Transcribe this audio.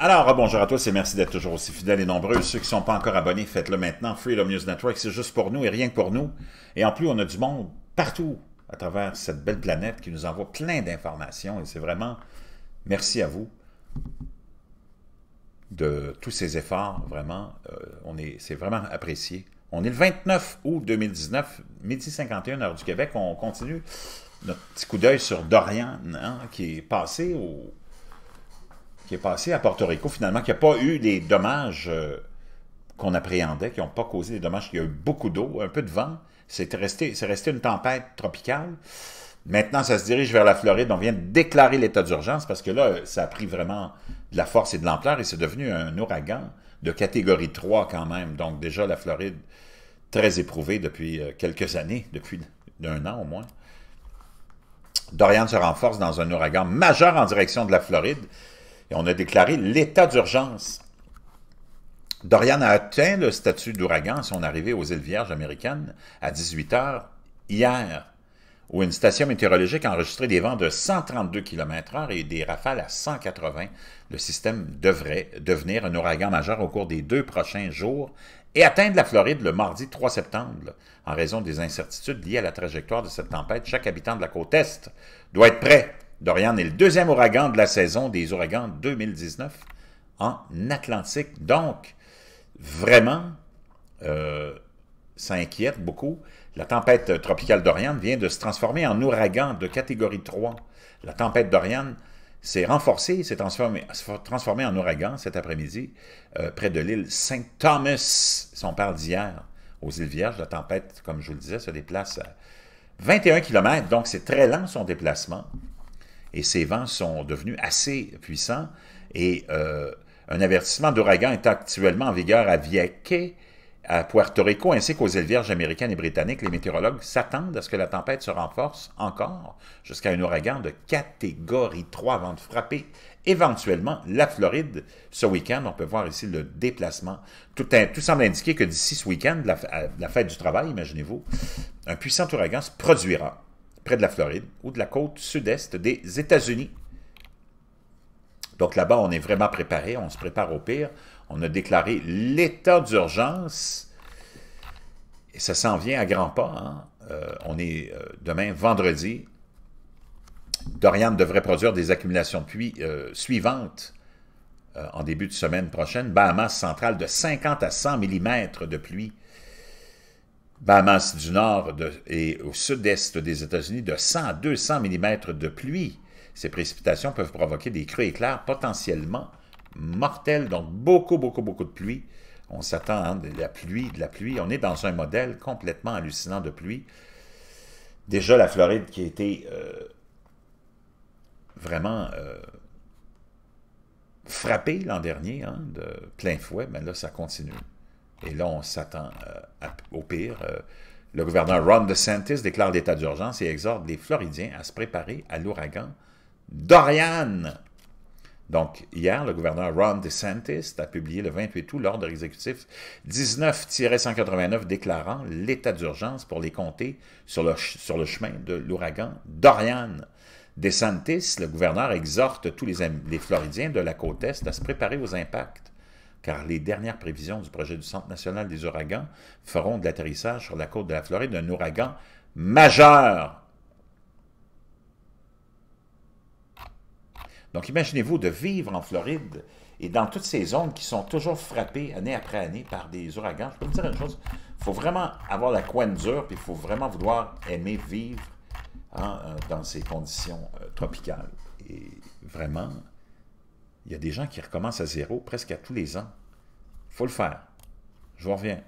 Alors, bonjour à tous et merci d'être toujours aussi fidèles et nombreux. Ceux qui ne sont pas encore abonnés, faites-le maintenant. Freedom News Network, c'est juste pour nous et rien que pour nous. Et en plus, on a du monde partout à travers cette belle planète qui nous envoie plein d'informations et c'est vraiment merci à vous de tous ces efforts, vraiment. Euh, on est, c'est vraiment apprécié. On est le 29 août 2019, midi 51 heure du Québec. On continue notre petit coup d'œil sur Dorian, hein, qui est passé au qui est passé à Porto Rico, finalement, qui n'a pas eu les dommages euh, qu'on appréhendait, qui n'ont pas causé des dommages. Il y a eu beaucoup d'eau, un peu de vent. C'est resté, resté une tempête tropicale. Maintenant, ça se dirige vers la Floride. On vient de déclarer l'état d'urgence parce que là, ça a pris vraiment de la force et de l'ampleur et c'est devenu un ouragan de catégorie 3 quand même. Donc déjà, la Floride, très éprouvée depuis euh, quelques années, depuis d'un an au moins. Dorian se renforce dans un ouragan majeur en direction de la Floride et on a déclaré l'état d'urgence. Dorian a atteint le statut d'ouragan à son arrivée aux îles Vierges américaines à 18 h hier où une station météorologique a enregistré des vents de 132 km/h et des rafales à 180. Le système devrait devenir un ouragan majeur au cours des deux prochains jours et atteindre la Floride le mardi 3 septembre. En raison des incertitudes liées à la trajectoire de cette tempête, chaque habitant de la côte Est doit être prêt. Dorian est le deuxième ouragan de la saison des ouragans 2019 en Atlantique. Donc, vraiment, euh, ça inquiète beaucoup. La tempête tropicale d'Orient vient de se transformer en ouragan de catégorie 3. La tempête d'Orient s'est renforcée, s'est transformée, en ouragan cet après-midi euh, près de l'île Saint-Thomas, si on parle d'hier, aux îles Vierges. La tempête, comme je vous le disais, se déplace à 21 km, donc c'est très lent son déplacement. Et ses vents sont devenus assez puissants. Et euh, un avertissement d'ouragan est actuellement en vigueur à Vieques, à Puerto Rico ainsi qu'aux îles Vierges américaines et britanniques, les météorologues s'attendent à ce que la tempête se renforce encore jusqu'à un ouragan de catégorie 3 avant de frapper éventuellement la Floride ce week-end. On peut voir ici le déplacement. Tout, semble indiquer que d'ici ce week-end, euh, la fête du travail, imaginez-vous, un puissant ouragan se produira près de la Floride ou de la côte sud-est des États-Unis. Donc là-bas, on est vraiment préparé, on se prépare au pire. On a déclaré l'état d'urgence et ça s'en vient à grands pas. Hein. Euh, on est euh, demain, vendredi. Dorian devrait produire des accumulations de pluie euh, suivantes en début de semaine prochaine. Bahamas centrale de 50 à 100 mm de pluie. Bahamas du nord et au sud-est des États-Unis de 100 à 200 mm de pluie. Ces précipitations peuvent provoquer des crues éclairs potentiellement mortelles, donc beaucoup, beaucoup, beaucoup de pluie. On s'attend à hein, de la pluie, de la pluie. On est dans un modèle complètement hallucinant de pluie. Déjà, la Floride qui a été euh, vraiment euh, frappée l'an dernier hein, de plein fouet, mais là, ça continue. Et là, on s'attend euh, au pire. le gouverneur Ron DeSantis déclare l'état d'urgence et exhorte les Floridiens à se préparer à l'ouragan Dorian. Donc, hier, le gouverneur Ron DeSantis a publié le 28 août l'ordre exécutif 19-189 déclarant l'état d'urgence pour les comtés sur le, chemin de l'ouragan Dorian. DeSantis, le gouverneur, exhorte tous les, les Floridiens de la côte Est à se préparer aux impacts, car les dernières prévisions du projet du Centre national des ouragans feront de l'atterrissage sur la côte de la Floride un ouragan majeur Donc, imaginez-vous de vivre en Floride et dans toutes ces zones qui sont toujours frappées année après année par des ouragans. Je peux vous dire une chose, il faut vraiment avoir la coin dure, puis il faut vraiment vouloir aimer vivre hein, euh, dans ces conditions euh, tropicales. Et vraiment, il y a des gens qui recommencent à zéro presque à tous les ans. Il faut le faire. Je vous reviens.